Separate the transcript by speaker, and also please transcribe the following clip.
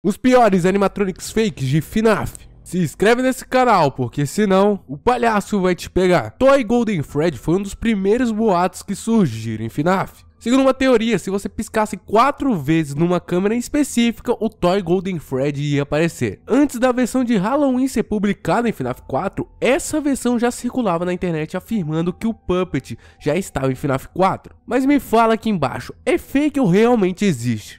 Speaker 1: Os piores animatronics fakes de FNAF. Se inscreve nesse canal, porque senão o palhaço vai te pegar. Toy Golden Fred foi um dos primeiros boatos que surgiram em FNAF. Segundo uma teoria, se você piscasse quatro vezes numa câmera específica, o Toy Golden Fred ia aparecer. Antes da versão de Halloween ser publicada em FNAF 4, essa versão já circulava na internet afirmando que o Puppet já estava em FNAF 4. Mas me fala aqui embaixo, é fake ou realmente existe?